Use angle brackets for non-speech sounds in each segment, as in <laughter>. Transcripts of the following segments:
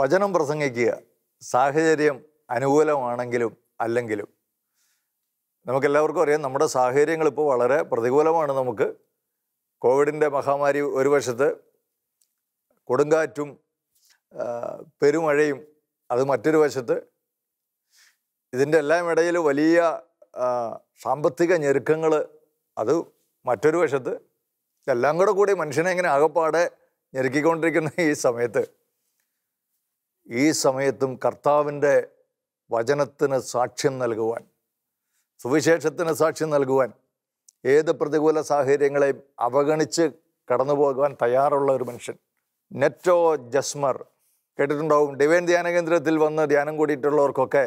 വചനം പ്രസംഗിക്കുക സാഹചര്യം അനുകൂലമാണെങ്കിലും അല്ലെങ്കിലും നമുക്കെല്ലാവർക്കും അറിയാം നമ്മുടെ സാഹചര്യങ്ങൾ ഇപ്പോൾ വളരെ പ്രതികൂലമാണ് നമുക്ക് കോവിഡിൻ്റെ മഹാമാരി ഒരു വശത്ത് കൊടുങ്കാറ്റും പെരുമഴയും അത് മറ്റൊരു വശത്ത് ഇതിൻ്റെ എല്ലാം ഇടയിൽ വലിയ സാമ്പത്തിക ഞെരുക്കങ്ങൾ അത് മറ്റൊരു വശത്ത് എല്ലാം കൂടെ കൂടി മനുഷ്യനെ ഇങ്ങനെ ആകപ്പാടെ ഞെരുക്കിക്കൊണ്ടിരിക്കുന്ന ഈ സമയത്ത് ഈ സമയത്തും കർത്താവിൻ്റെ വചനത്തിന് സാക്ഷ്യം നൽകുവാൻ സുവിശേഷത്തിന് സാക്ഷ്യം നൽകുവാൻ ഏത് പ്രതികൂല സാഹചര്യങ്ങളെയും അവഗണിച്ച് കടന്നു പോകുവാൻ തയ്യാറുള്ള ഒരു മനുഷ്യൻ നെറ്റോ ജസ്മർ കേട്ടിട്ടുണ്ടാവും ഡിവൈൻ ധ്യാന കേന്ദ്രത്തിൽ വന്ന് ധ്യാനം കൂടിയിട്ടുള്ളവർക്കൊക്കെ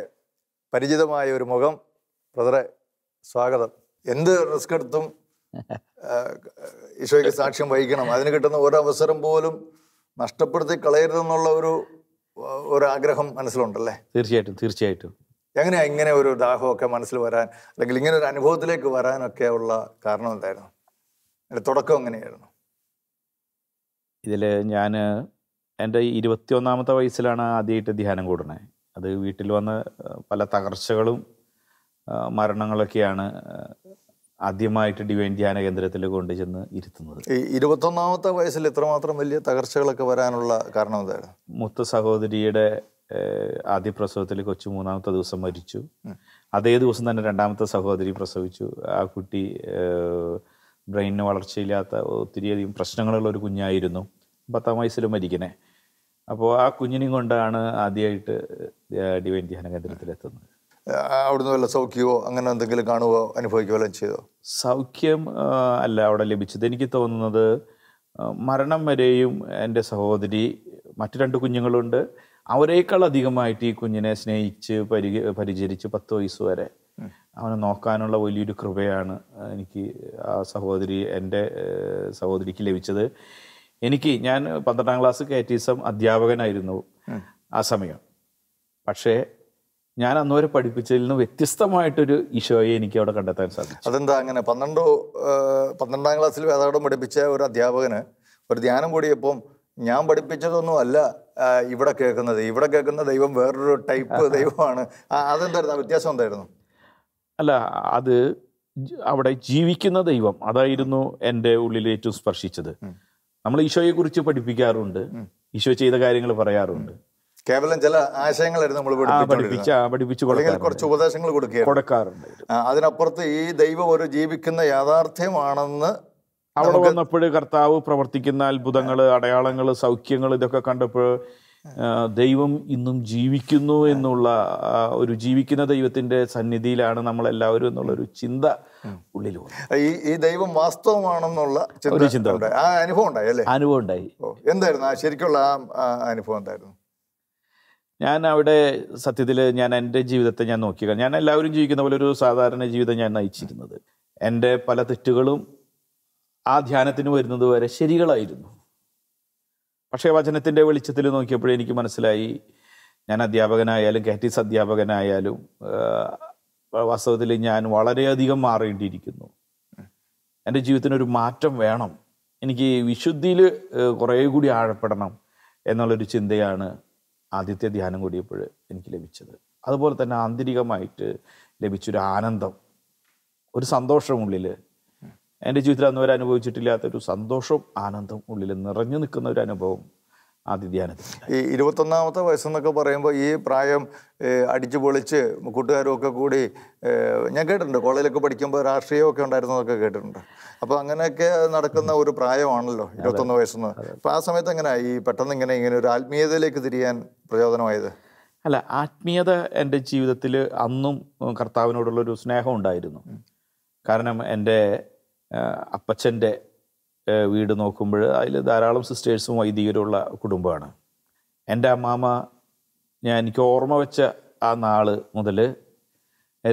പരിചിതമായ ഒരു മുഖം ബ്രദറെ സ്വാഗതം എന്ത് റിസ്ക് എടുത്തും ഈശോയ്ക്ക് സാക്ഷ്യം വഹിക്കണം അതിന് കിട്ടുന്ന ഒരവസരം പോലും നഷ്ടപ്പെടുത്തി കളയരുതെന്നുള്ള ഒരു ഒരു ആഗ്രഹം മനസ്സിലുണ്ടല്ലേ തീർച്ചയായിട്ടും തീർച്ചയായിട്ടും എങ്ങനെയാ ഇങ്ങനെ ഒരു ദാഹമൊക്കെ മനസ്സിൽ വരാൻ അല്ലെങ്കിൽ ഇങ്ങനെ ഒരു അനുഭവത്തിലേക്ക് വരാനൊക്കെ ഉള്ള കാരണം എന്തായിരുന്നു എൻ്റെ തുടക്കം എങ്ങനെയായിരുന്നു ഇതിൽ ഞാൻ എൻ്റെ ഇരുപത്തിയൊന്നാമത്തെ വയസ്സിലാണ് ആദ്യമായിട്ട് ധ്യാനം കൂടണേ അത് വീട്ടിൽ വന്ന പല തകർച്ചകളും മരണങ്ങളൊക്കെയാണ് ആദ്യമായിട്ട് ഡിവൈൻ ധ്യാന കേന്ദ്രത്തിൽ കൊണ്ടുചെന്ന് ഇരുത്തുന്നത് ഇരുപത്തൊന്നാമത്തെ വയസ്സിൽ ഇത്രമാത്രം വലിയ തകർച്ചകളൊക്കെ വരാനുള്ള കാരണം എന്താണ് മുത്ത സഹോദരിയുടെ ആദ്യ പ്രസവത്തിൽ കൊച്ചു മൂന്നാമത്തെ ദിവസം മരിച്ചു അതേ ദിവസം തന്നെ രണ്ടാമത്തെ സഹോദരി പ്രസവിച്ചു ആ കുട്ടി ബ്രെയിനിന് വളർച്ചയില്ലാത്ത ഒത്തിരിയധികം പ്രശ്നങ്ങളുള്ള ഒരു കുഞ്ഞായിരുന്നു പത്താം വയസ്സിൽ മരിക്കണേ അപ്പോൾ ആ കുഞ്ഞിനെയും കൊണ്ടാണ് ആദ്യമായിട്ട് ഡിവൈൻ ധ്യാന കേന്ദ്രത്തിലെത്തുന്നത് അവിടുന്ന് വല്ല സൗഖ്യമോ അങ്ങനെ എന്തെങ്കിലും കാണുകയോ അനുഭവിക്കുകയോ എല്ലാം ചെയ്തോ സൗഖ്യം അല്ല അവിടെ ലഭിച്ചത് എനിക്ക് തോന്നുന്നത് മരണം വരെയും എൻ്റെ സഹോദരി മറ്റു രണ്ട് കുഞ്ഞുങ്ങളുണ്ട് അവരേക്കാൾ അധികമായിട്ട് ഈ കുഞ്ഞിനെ സ്നേഹിച്ച് പരി പരിചരിച്ച് പത്ത് വയസ്സ് വരെ അവനെ നോക്കാനുള്ള വലിയൊരു കൃപയാണ് എനിക്ക് ആ സഹോദരി എൻ്റെ സഹോദരിക്ക് ലഭിച്ചത് എനിക്ക് ഞാൻ പന്ത്രണ്ടാം ക്ലാസ് കാറ്റീസം അധ്യാപകനായിരുന്നു ആ സമയം പക്ഷേ ഞാൻ വരെ പഠിപ്പിച്ചതിൽ നിന്ന് വ്യത്യസ്തമായിട്ടൊരു ഈശോയെ എനിക്ക് അവിടെ കണ്ടെത്താൻ സാധിച്ചു അതെന്താ അങ്ങനെ പന്ത്രണ്ടോ പന്ത്രണ്ടാം ക്ലാസ്സിൽ വേദപാഠം പഠിപ്പിച്ച ഒരു അധ്യാപകന് ഒരു ധ്യാനം കൂടിയപ്പം ഞാൻ പഠിപ്പിച്ചതൊന്നും അല്ല ഇവിടെ കേൾക്കുന്നത് ഇവിടെ കേൾക്കുന്ന ദൈവം വേറൊരു ടൈപ്പ് <laughs> ദൈവമാണ് അതെന്തായിരുന്നു വ്യത്യാസം എന്തായിരുന്നു അല്ല അത് അവിടെ ജീവിക്കുന്ന ദൈവം അതായിരുന്നു എൻ്റെ ഉള്ളിൽ ഏറ്റവും സ്പർശിച്ചത് നമ്മൾ ഈശോയെക്കുറിച്ച് പഠിപ്പിക്കാറുണ്ട് ഈശോ ചെയ്ത കാര്യങ്ങൾ പറയാറുണ്ട് കേവലം ചില ആശയങ്ങളായിരുന്നു നമ്മൾ പഠിപ്പിച്ച പഠിപ്പിച്ചു അല്ലെങ്കിൽ കുറച്ച് ഉപദേശങ്ങൾ കൊടുക്കുക കൊടുക്കാറുണ്ട് അതിനപ്പുറത്ത് ഈ ദൈവം ഒരു ജീവിക്കുന്ന യാഥാർത്ഥ്യമാണെന്ന് അവിടെ വന്നപ്പോൾ കർത്താവ് പ്രവർത്തിക്കുന്ന അത്ഭുതങ്ങൾ അടയാളങ്ങൾ സൗഖ്യങ്ങൾ ഇതൊക്കെ കണ്ടപ്പോൾ ദൈവം ഇന്നും ജീവിക്കുന്നു എന്നുള്ള ഒരു ജീവിക്കുന്ന ദൈവത്തിന്റെ സന്നിധിയിലാണ് നമ്മളെല്ലാവരും എന്നുള്ള ഒരു ചിന്ത ഉള്ളിൽ ഈ ഈ ദൈവം വാസ്തവമാണെന്നുള്ള ചിന്ത ആ അനുഭവം ഉണ്ടായി അല്ലേ അനുഭവം ഉണ്ടായി എന്തായിരുന്നു ആ ശരിക്കുള്ള ആ അനുഭവം എന്തായിരുന്നു ഞാൻ അവിടെ സത്യത്തിൽ ഞാൻ എൻ്റെ ജീവിതത്തെ ഞാൻ നോക്കി ഞാൻ എല്ലാവരും ജീവിക്കുന്ന പോലെ ഒരു സാധാരണ ജീവിതം ഞാൻ നയിച്ചിരുന്നത് എൻ്റെ പല തെറ്റുകളും ആ ധ്യാനത്തിന് വരുന്നത് വരെ ശരികളായിരുന്നു പക്ഷേ വചനത്തിൻ്റെ വെളിച്ചത്തിൽ നോക്കിയപ്പോഴേ എനിക്ക് മനസ്സിലായി ഞാൻ അധ്യാപകനായാലും കാറ്റീസ് അധ്യാപകനായാലും വാസ്തവത്തിൽ ഞാൻ വളരെയധികം മാറേണ്ടിയിരിക്കുന്നു എൻ്റെ ജീവിതത്തിനൊരു മാറ്റം വേണം എനിക്ക് വിശുദ്ധിയിൽ കുറേ കൂടി ആഴപ്പെടണം എന്നുള്ളൊരു ചിന്തയാണ് ആദ്യത്തെ ധ്യാനം കൂടിയപ്പോൾ എനിക്ക് ലഭിച്ചത് അതുപോലെ തന്നെ ആന്തരികമായിട്ട് ലഭിച്ചൊരു ആനന്ദം ഒരു സന്തോഷം ഉള്ളിൽ എൻ്റെ ജീവിതത്തിൽ അന്നുവരെ അനുഭവിച്ചിട്ടില്ലാത്തൊരു സന്തോഷവും ആനന്ദം ഉള്ളിൽ നിറഞ്ഞു നിൽക്കുന്ന ഒരു അനുഭവം ആദ്യ ധ്യാനത്തിൽ ഈ ഇരുപത്തൊന്നാമത്തെ വയസ്സെന്നൊക്കെ പറയുമ്പോൾ ഈ പ്രായം അടിച്ചു പൊളിച്ച് കൂട്ടുകാരുമൊക്കെ കൂടി ഞാൻ കേട്ടിട്ടുണ്ട് കോളേജിലൊക്കെ പഠിക്കുമ്പോൾ രാഷ്ട്രീയമൊക്കെ ഉണ്ടായിരുന്നതൊക്കെ കേട്ടിട്ടുണ്ട് അപ്പോൾ അങ്ങനെയൊക്കെ നടക്കുന്ന ഒരു പ്രായമാണല്ലോ ഇരുപത്തൊന്ന് വയസ്സെന്ന് അപ്പോൾ ആ സമയത്ത് എങ്ങനെയാ ഈ പെട്ടെന്ന് ഇങ്ങനെ ഇങ്ങനെ ഒരു ആത്മീയതയിലേക്ക് തിരിയാൻ പ്രചോദനമായത് അല്ല ആത്മീയത എൻ്റെ ജീവിതത്തിൽ അന്നും കർത്താവിനോടുള്ളൊരു സ്നേഹം ഉണ്ടായിരുന്നു കാരണം എൻ്റെ അപ്പച്ചൻ്റെ വീട് നോക്കുമ്പോൾ അതിൽ ധാരാളം സിസ്റ്റേഴ്സും വൈദികരുമുള്ള കുടുംബമാണ് എൻ്റെ അമ്മാമ്മ ഞാൻ എനിക്ക് ഓർമ്മ വെച്ച ആ നാൾ മുതൽ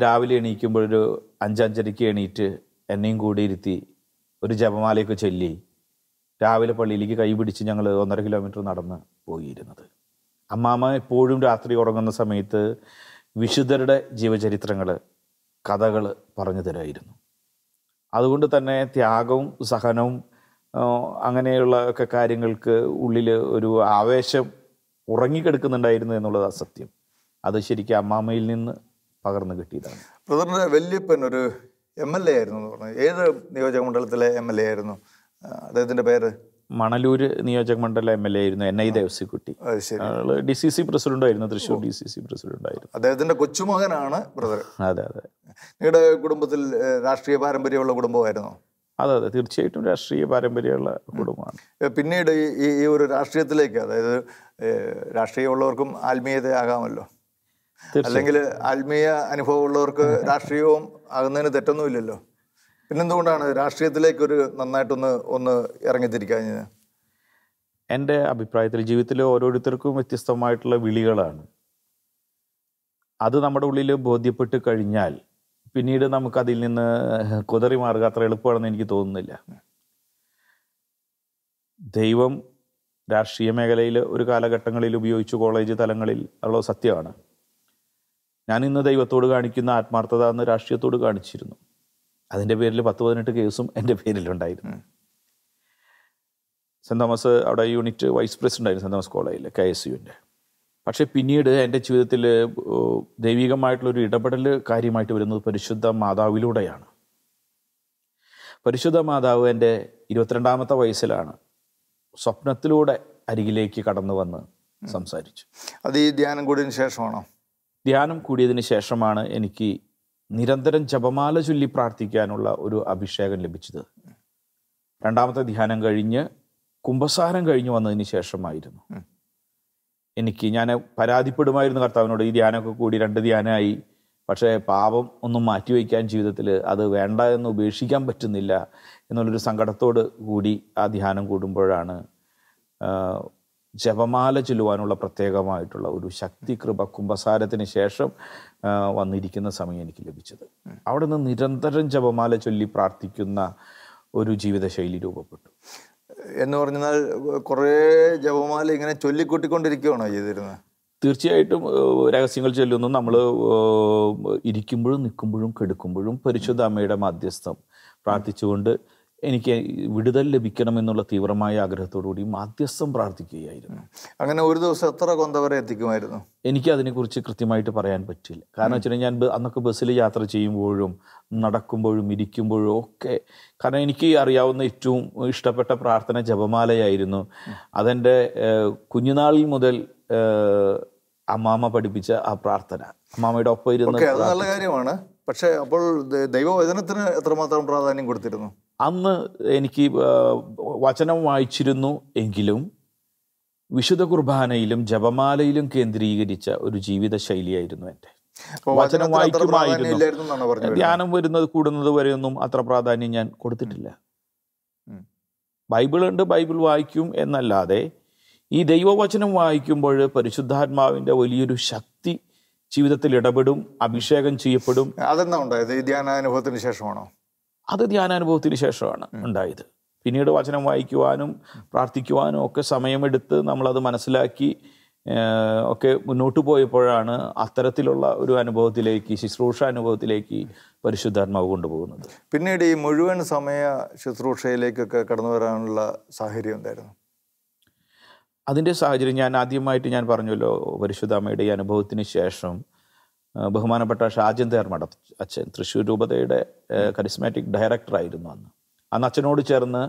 രാവിലെ എണീക്കുമ്പോഴൊരു അഞ്ചഞ്ചരയ്ക്ക് എണീറ്റ് എന്നെയും കൂടി ഇരുത്തി ഒരു ജപമാലയൊക്കെ ചൊല്ലി രാവിലെ പള്ളിയിലേക്ക് കൈ പിടിച്ച് ഞങ്ങൾ ഒന്നര കിലോമീറ്റർ നടന്ന് പോയിരുന്നത് അമ്മാമ്മ എപ്പോഴും രാത്രി ഉറങ്ങുന്ന സമയത്ത് വിശുദ്ധരുടെ ജീവചരിത്രങ്ങൾ കഥകൾ പറഞ്ഞു തരായിരുന്നു അതുകൊണ്ട് തന്നെ ത്യാഗവും സഹനവും അങ്ങനെയുള്ള ഒക്കെ കാര്യങ്ങൾക്ക് ഉള്ളിൽ ഒരു ആവേശം ഉറങ്ങിക്കിടക്കുന്നുണ്ടായിരുന്നു എന്നുള്ളത് അസത്യം അത് ശരിക്കും അമ്മാമ്മയിൽ നിന്ന് പകർന്നു കിട്ടിയതാണ് പ്രധാന വല്യപ്പൻ ഒരു എം എൽ എ ആയിരുന്നു എന്ന് പറഞ്ഞു ഏത് നിയോജക മണ്ഡലത്തിലെ എം എൽ എ ആയിരുന്നു അദ്ദേഹത്തിൻ്റെ പേര് മണലൂർ നിയോജക മണ്ഡല എം എൽ എ ആയിരുന്നു N I Devassykutty D C C president ആയിരുന്നു Thrissur D C C president ആയിരുന്നു അദ്ദേഹത്തിന്റെ കൊച്ചുമകനാണ് ബ്രദർ അതെ അതെ നിങ്ങളുടെ കുടുംബത്തിൽ രാഷ്ട്രീയ പാരമ്പര്യമുള്ള കുടുംബമായിരുന്നോ അതെ അതെ തീർച്ചയായിട്ടും രാഷ്ട്രീയ പാരമ്പര്യമുള്ള കുടുംബമാണ് പിന്നീട് ഈ ഈ ഒരു രാഷ്ട്രീയത്തിലേക്ക് അതായത് രാഷ്ട്രീയമുള്ളവർക്കും ആത്മീയതയാകാമല്ലോ അല്ലെങ്കിൽ ആത്മീയ അനുഭവമുള്ളവർക്ക് രാഷ്ട്രീയവും ആകുന്നതിന് തെറ്റൊന്നുമില്ലല്ലോ പിന്നെന്തുകൊണ്ടാണ് രാഷ്ട്രീയത്തിലേക്ക് ഒരു നന്നായിട്ടൊന്ന് ഒന്ന് ഇറങ്ങിത്തിരിക്കാഞ്ഞത് എൻ്റെ അഭിപ്രായത്തിൽ ജീവിതത്തിലെ ഓരോരുത്തർക്കും വ്യത്യസ്തമായിട്ടുള്ള വിളികളാണ് അത് നമ്മുടെ ഉള്ളിൽ ബോധ്യപ്പെട്ട് കഴിഞ്ഞാൽ പിന്നീട് നമുക്കതിൽ നിന്ന് കുതറി മാറുക അത്ര എളുപ്പമാണെന്ന് എനിക്ക് തോന്നുന്നില്ല ദൈവം രാഷ്ട്രീയ മേഖലയിൽ ഒരു കാലഘട്ടങ്ങളിൽ ഉപയോഗിച്ചു കോളേജ് തലങ്ങളിൽ ഉള്ള സത്യമാണ് ഞാൻ ഇന്ന് ദൈവത്തോട് കാണിക്കുന്ന ആത്മാർത്ഥത എന്ന് രാഷ്ട്രീയത്തോട് കാണിച്ചിരുന്നു അതിൻ്റെ പേരിൽ പത്ത് പതിനെട്ട് കേസും എൻ്റെ പേരിലുണ്ടായിരുന്നു സെൻറ് തോമസ് അവിടെ യൂണിറ്റ് വൈസ് പ്രസിഡൻ്റ് ആയിരുന്നു സെൻറ് തോമസ് കോളേജിൽ കെ എസ് യുവിൻ്റെ പക്ഷേ പിന്നീട് എൻ്റെ ജീവിതത്തിൽ ദൈവികമായിട്ടുള്ളൊരു ഇടപെടൽ കാര്യമായിട്ട് വരുന്നത് പരിശുദ്ധ മാതാവിലൂടെയാണ് പരിശുദ്ധ മാതാവ് എൻ്റെ ഇരുപത്തിരണ്ടാമത്തെ വയസ്സിലാണ് സ്വപ്നത്തിലൂടെ അരികിലേക്ക് കടന്നു വന്ന് സംസാരിച്ചു അത് ഈ ധ്യാനം കൂടിയതിന് ശേഷമാണോ ധ്യാനം കൂടിയതിന് ശേഷമാണ് എനിക്ക് നിരന്തരം ജപമാല ചൊല്ലി പ്രാർത്ഥിക്കാനുള്ള ഒരു അഭിഷേകം ലഭിച്ചത് രണ്ടാമത്തെ ധ്യാനം കഴിഞ്ഞ് കുംഭസാരം കഴിഞ്ഞു വന്നതിന് ശേഷമായിരുന്നു എനിക്ക് ഞാൻ പരാതിപ്പെടുമായിരുന്നു കർത്താവിനോട് ഈ ധ്യാനമൊക്കെ കൂടി രണ്ട് ധ്യാനമായി പക്ഷേ പാപം ഒന്നും മാറ്റിവെക്കാൻ ജീവിതത്തിൽ അത് വേണ്ട എന്ന് ഉപേക്ഷിക്കാൻ പറ്റുന്നില്ല എന്നുള്ളൊരു സങ്കടത്തോട് കൂടി ആ ധ്യാനം കൂടുമ്പോഴാണ് ജപമാല ചൊല്ലുവാനുള്ള പ്രത്യേകമായിട്ടുള്ള ഒരു ശക്തി കൃപ കുംഭസാരത്തിന് ശേഷം വന്നിരിക്കുന്ന സമയം എനിക്ക് ലഭിച്ചത് അവിടെ നിന്ന് നിരന്തരം ജപമാല ചൊല്ലി പ്രാർത്ഥിക്കുന്ന ഒരു ജീവിതശൈലി രൂപപ്പെട്ടു എന്ന് പറഞ്ഞാൽ കുറേ ജപമാല ഇങ്ങനെ ചൊല്ലിക്കൂട്ടിക്കൊണ്ടിരിക്കുകയാണോ ചെയ്തിരുന്നത് തീർച്ചയായിട്ടും രഹസ്യങ്ങൾ ചൊല്ലുന്നു നമ്മൾ ഇരിക്കുമ്പോഴും നിൽക്കുമ്പോഴും കെടുക്കുമ്പോഴും പരിശുദ്ധ അമ്മയുടെ മാധ്യസ്ഥം പ്രാർത്ഥിച്ചുകൊണ്ട് എനിക്ക് വിടുതൽ ലഭിക്കണമെന്നുള്ള തീവ്രമായ ആഗ്രഹത്തോടുകൂടി മാധ്യസ്ഥം പ്രാർത്ഥിക്കുകയായിരുന്നു അങ്ങനെ ഒരു ദിവസം എത്ര കൊന്തവരെ എത്തിക്കുമായിരുന്നു എനിക്ക് അതിനെക്കുറിച്ച് കൃത്യമായിട്ട് പറയാൻ പറ്റില്ല കാരണം വെച്ചാൽ ഞാൻ അന്നൊക്കെ ബസ്സിൽ യാത്ര ചെയ്യുമ്പോഴും നടക്കുമ്പോഴും ഇരിക്കുമ്പോഴും ഒക്കെ കാരണം എനിക്ക് അറിയാവുന്ന ഏറ്റവും ഇഷ്ടപ്പെട്ട പ്രാർത്ഥന ജപമാലയായിരുന്നു അതെൻ്റെ കുഞ്ഞുനാളിൽ മുതൽ അമ്മാമ്മ പഠിപ്പിച്ച ആ പ്രാർത്ഥന അമ്മാമ്മയുടെ ഒപ്പം ഇരുന്ന് നല്ല കാര്യമാണ് പക്ഷേ അപ്പോൾ ദൈവവചനത്തിന് എത്രമാത്രം പ്രാധാന്യം കൊടുത്തിരുന്നു അന്ന് എനിക്ക് വചനം വായിച്ചിരുന്നു എങ്കിലും വിശുദ്ധ കുർബാനയിലും ജപമാലയിലും കേന്ദ്രീകരിച്ച ഒരു ജീവിത ശൈലിയായിരുന്നു എൻ്റെ വചനം വായിക്കുമായിരുന്നു ധ്യാനം വരുന്നത് കൂടുന്നത് വരെയൊന്നും അത്ര പ്രാധാന്യം ഞാൻ കൊടുത്തിട്ടില്ല ബൈബിൾ ഉണ്ട് ബൈബിൾ വായിക്കും എന്നല്ലാതെ ഈ ദൈവവചനം വായിക്കുമ്പോൾ പരിശുദ്ധാത്മാവിൻ്റെ വലിയൊരു ശക്തി ജീവിതത്തിൽ ഇടപെടും അഭിഷേകം ചെയ്യപ്പെടും അതെന്നാ ഉണ്ടായത് ധ്യാനാനുഭവത്തിന് ശേഷമാണോ അത് ധ്യാനാനുഭവത്തിന് ശേഷമാണ് ഉണ്ടായത് പിന്നീട് വചനം വായിക്കുവാനും പ്രാർത്ഥിക്കുവാനും ഒക്കെ സമയമെടുത്ത് നമ്മളത് മനസ്സിലാക്കി ഒക്കെ മുന്നോട്ട് പോയപ്പോഴാണ് അത്തരത്തിലുള്ള ഒരു അനുഭവത്തിലേക്ക് ശുശ്രൂഷ അനുഭവത്തിലേക്ക് പരിശുദ്ധാത്മാവ് കൊണ്ടുപോകുന്നത് പിന്നീട് ഈ മുഴുവൻ സമയ ശുശ്രൂഷയിലേക്കൊക്കെ കടന്നു വരാനുള്ള സാഹചര്യം എന്തായിരുന്നു അതിൻ്റെ സാഹചര്യം ഞാൻ ആദ്യമായിട്ട് ഞാൻ പറഞ്ഞല്ലോ പരിശുദ്ധാമ്മയുടെ ഈ അനുഭവത്തിന് ശേഷം ബഹുമാനപ്പെട്ട ഷാജിന്തേർ മഠം അച്ഛൻ തൃശ്ശൂർ രൂപതയുടെ കരിസ്മാറ്റിക് ഡയറക്ടറായിരുന്നു അന്ന് അന്ന് അച്ഛനോട് ചേർന്ന്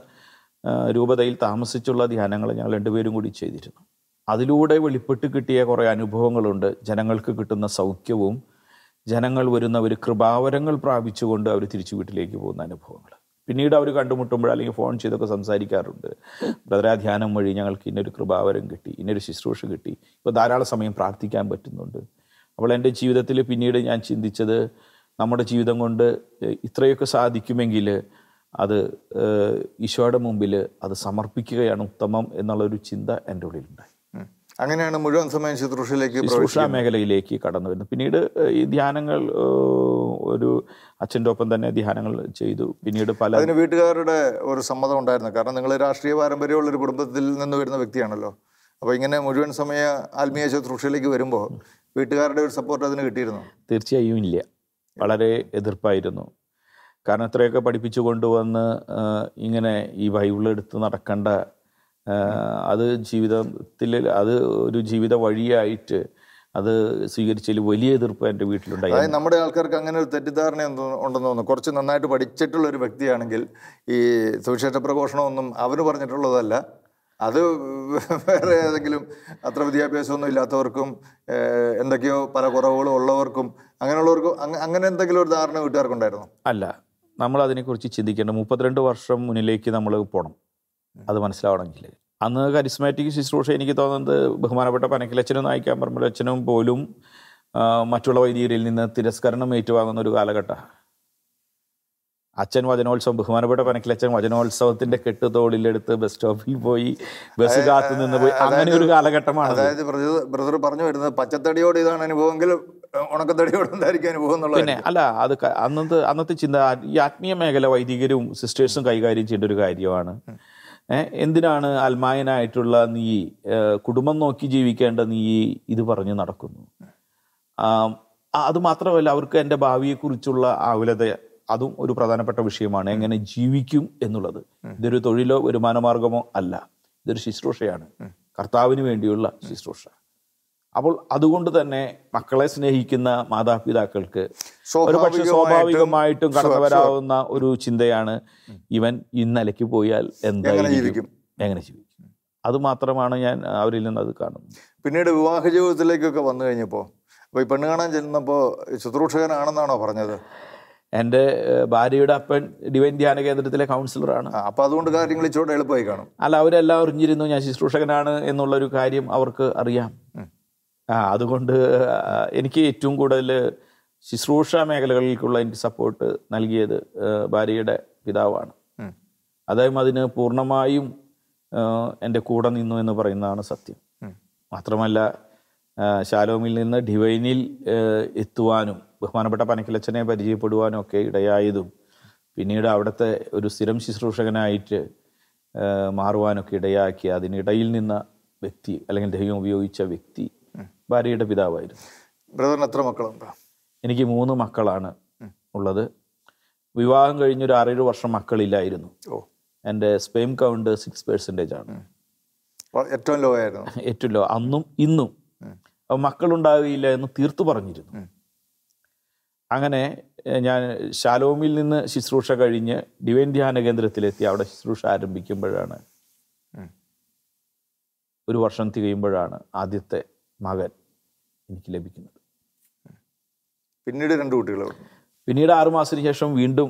രൂപതയിൽ താമസിച്ചുള്ള ധ്യാനങ്ങൾ ഞങ്ങൾ രണ്ടുപേരും കൂടി ചെയ്തിരുന്നു അതിലൂടെ വെളിപ്പെട്ട് കിട്ടിയ കുറേ അനുഭവങ്ങളുണ്ട് ജനങ്ങൾക്ക് കിട്ടുന്ന സൗഖ്യവും ജനങ്ങൾ വരുന്ന ഒരു കൃപാവരങ്ങൾ പ്രാപിച്ചുകൊണ്ട് അവർ തിരിച്ചു വീട്ടിലേക്ക് പോകുന്ന അനുഭവങ്ങൾ പിന്നീട് അവർ കണ്ടുമുട്ടുമ്പോൾ അല്ലെങ്കിൽ ഫോൺ ചെയ്തൊക്കെ സംസാരിക്കാറുണ്ട് ബ്രദരാ ധ്യാനം വഴി ഞങ്ങൾക്ക് ഇന്നൊരു കൃപാവരം കിട്ടി ഇന്നൊരു ശുശ്രൂഷ കിട്ടി ഇപ്പോൾ ധാരാളം സമയം പ്രാർത്ഥിക്കാൻ പറ്റുന്നുണ്ട് അപ്പോൾ എൻ്റെ ജീവിതത്തിൽ പിന്നീട് ഞാൻ ചിന്തിച്ചത് നമ്മുടെ ജീവിതം കൊണ്ട് ഇത്രയൊക്കെ സാധിക്കുമെങ്കിൽ അത് ഈശോയുടെ മുമ്പിൽ അത് സമർപ്പിക്കുകയാണ് ഉത്തമം എന്നുള്ളൊരു ചിന്ത എൻ്റെ ഉള്ളിലുണ്ടായി അങ്ങനെയാണ് മുഴുവൻ സമയം ശുശ്രൂഷയിലേക്ക് ശുശ്രൂഷ മേഖലയിലേക്ക് കടന്നു വരുന്നത് പിന്നീട് ഈ ധ്യാനങ്ങൾ ഒരു അച്ഛൻ്റെ ഒപ്പം തന്നെ ധ്യാനങ്ങൾ ചെയ്തു പിന്നീട് പല അതിന് വീട്ടുകാരുടെ ഒരു സമ്മതം ഉണ്ടായിരുന്നു കാരണം നിങ്ങൾ രാഷ്ട്രീയ പാരമ്പര്യമുള്ള ഒരു കുടുംബത്തിൽ നിന്ന് വരുന്ന വ്യക്തിയാണല്ലോ അപ്പോൾ ഇങ്ങനെ മുഴുവൻ സമയ ആത്മീയ ശുശ്രൂഷയിലേക്ക് വരുമ്പോൾ വീട്ടുകാരുടെ ഒരു സപ്പോർട്ട് അതിന് കിട്ടിയിരുന്നു തീർച്ചയായും ഇല്ല വളരെ എതിർപ്പായിരുന്നു കാരണം ഇത്രയൊക്കെ പഠിപ്പിച്ചു കൊണ്ടുവന്ന് ഇങ്ങനെ ഈ ബൈബിളെടുത്ത് നടക്കേണ്ട അത് ജീവിതത്തിൽ അത് ഒരു ജീവിത വഴിയായിട്ട് അത് സ്വീകരിച്ചതിൽ വലിയ എതിർപ്പ് എൻ്റെ വീട്ടിലുണ്ടായി അതായത് നമ്മുടെ ആൾക്കാർക്ക് അങ്ങനെ ഒരു തെറ്റിദ്ധാരണ ഉണ്ടെന്ന് തോന്നുന്നു കുറച്ച് നന്നായിട്ട് പഠിച്ചിട്ടുള്ള ഒരു വ്യക്തിയാണെങ്കിൽ ഈ സുവിശേഷ പ്രഘോഷണമൊന്നും അവന് പറഞ്ഞിട്ടുള്ളതല്ല അത് <laughs> വേറെ ഏതെങ്കിലും അത്ര വിദ്യാഭ്യാസമൊന്നും ഇല്ലാത്തവർക്കും എന്തൊക്കെയോ പല കുറവുകളും ഉള്ളവർക്കും അങ്ങനെയുള്ളവർക്കും അങ്ങനെ എന്തെങ്കിലും ഒരു ധാരണ വീട്ടുകാർക്കുണ്ടായിരുന്നു അല്ല നമ്മൾ അതിനെക്കുറിച്ച് ചിന്തിക്കേണ്ട മുപ്പത്തിരണ്ട് വർഷം മുന്നിലേക്ക് നമ്മൾ പോകണം അത് മനസ്സിലാവണമെങ്കിൽ അന്ന് കരിസ്മാറ്റിക് ശുശ്രൂഷ എനിക്ക് തോന്നുന്നത് ബഹുമാനപ്പെട്ട പനക്കിലച്ഛനും നായിക്കാൻ അച്ഛനും പോലും മറ്റുള്ള വൈദികരിൽ നിന്ന് തിരസ്കരണം ഏറ്റുവാങ്ങുന്ന ഒരു കാലഘട്ടമാണ് അച്ഛൻ വചനോത്സവം ബഹുമാനപ്പെട്ട പനക്കിലച്ഛൻ വചനോത്സവത്തിന്റെ കെട്ടുതോളിലെടുത്ത് ബസ് സ്റ്റോപ്പിൽ പോയി ബസ് കാത്തു നിന്ന് പോയി അങ്ങനെ ഒരു കാലഘട്ടമാണ് അതായത് ബ്രദർ പറഞ്ഞു വരുന്നത് പച്ചത്തടിയോട് ഇതാണ് അനുഭവം പിന്നെ അല്ല അത് അന്നത്തെ അന്നത്തെ ചിന്ത ഈ ആത്മീയ മേഖല വൈദികരും സിസ്റ്റേഴ്സും കൈകാര്യം ചെയ്യേണ്ട ഒരു കാര്യമാണ് എന്തിനാണ് അൽമായനായിട്ടുള്ള നീ കുടുംബം നോക്കി ജീവിക്കേണ്ട നീ ഇത് പറഞ്ഞു നടക്കുന്നു അത് മാത്രമല്ല അവർക്ക് എൻ്റെ ഭാവിയെക്കുറിച്ചുള്ള ആകുലത അതും ഒരു പ്രധാനപ്പെട്ട വിഷയമാണ് എങ്ങനെ ജീവിക്കും എന്നുള്ളത് ഇതൊരു തൊഴിലോ വരുമാന മാർഗമോ അല്ല ഇതൊരു ശുശ്രൂഷയാണ് കർത്താവിന് വേണ്ടിയുള്ള ശുശ്രൂഷ അപ്പോൾ അതുകൊണ്ട് തന്നെ മക്കളെ സ്നേഹിക്കുന്ന മാതാപിതാക്കൾക്ക് ഒരു സ്വാഭാവികമായിട്ടും കടന്നു വരാവുന്ന ഒരു ചിന്തയാണ് ഇവൻ ഇന്നലയ്ക്ക് പോയാൽ എന്തായിരിക്കും എങ്ങനെ ജീവിക്കും അത് മാത്രമാണ് ഞാൻ അവരിൽ നിന്ന് അത് കാണുന്നത് പിന്നീട് വിവാഹ ജീവിതത്തിലേക്കൊക്കെ വന്നു കഴിഞ്ഞപ്പോൾ അപ്പോൾ ഈ പെണ്ണ് കാണാൻ ചെല്ലുന്നപ്പോൾ ശുശ്രൂഷകനാണെന്നാണോ പറഞ്ഞത് എൻ്റെ ഭാര്യയുടെ അപ്പൻ ഡിവൈൻ ധ്യാന കേന്ദ്രത്തിലെ കൗൺസിലറാണ് അപ്പോൾ അതുകൊണ്ട് കാര്യങ്ങൾ ഇച്ചോടെ എളുപ്പമായി കാണും അല്ല അവരെല്ലാം അറിഞ്ഞിരുന്നു ഞാൻ ശുശ്രൂഷകനാണ് എന്നുള്ളൊരു കാര്യം അവർക്ക് അറിയാം ആ അതുകൊണ്ട് എനിക്ക് ഏറ്റവും കൂടുതൽ ശുശ്രൂഷ മേഖലകളിലേക്കുള്ള എനിക്ക് സപ്പോർട്ട് നൽകിയത് ഭാര്യയുടെ പിതാവാണ് അതായത് അതിന് പൂർണ്ണമായും എൻ്റെ കൂടെ നിന്നു എന്ന് പറയുന്നതാണ് സത്യം മാത്രമല്ല ശാലോമിൽ നിന്ന് ഡിവൈനിൽ എത്തുവാനും ബഹുമാനപ്പെട്ട പനക്കിലച്ചനെ പരിചയപ്പെടുവാനും ഒക്കെ ഇടയായതും പിന്നീട് അവിടുത്തെ ഒരു സ്ഥിരം ശുശ്രൂഷകനായിട്ട് മാറുവാനൊക്കെ ഇടയാക്കി അതിനിടയിൽ നിന്ന വ്യക്തി അല്ലെങ്കിൽ ദൈവം ഉപയോഗിച്ച വ്യക്തി ഭാര്യയുടെ പിതാവായിരുന്നു എത്ര മക്കളുണ്ട് എനിക്ക് മൂന്ന് മക്കളാണ് ഉള്ളത് വിവാഹം കഴിഞ്ഞൊരു ആറേഴ് വർഷം മക്കളില്ലായിരുന്നു എൻ്റെ സ്പെയിം കൗണ്ട് സിക്സ് പേഴ്സൻറ്റേജ് ആണ് ഏറ്റവും ലോ ആയിരുന്നു ഏറ്റവും ലോ അന്നും ഇന്നും മക്കളുണ്ടാവുകയില്ല എന്ന് തീർത്തു പറഞ്ഞിരുന്നു അങ്ങനെ ഞാൻ ശാലോമിൽ നിന്ന് ശുശ്രൂഷ കഴിഞ്ഞ് ഡിവൈൻ ധ്യാന കേന്ദ്രത്തിലെത്തി അവിടെ ശുശ്രൂഷ ആരംഭിക്കുമ്പോഴാണ് ഒരു വർഷം തികയുമ്പോഴാണ് ആദ്യത്തെ മകൻ എനിക്ക് ലഭിക്കുന്നത് പിന്നീട് രണ്ട് കുട്ടികൾ പിന്നീട് ആറുമാസത്തിന് ശേഷം വീണ്ടും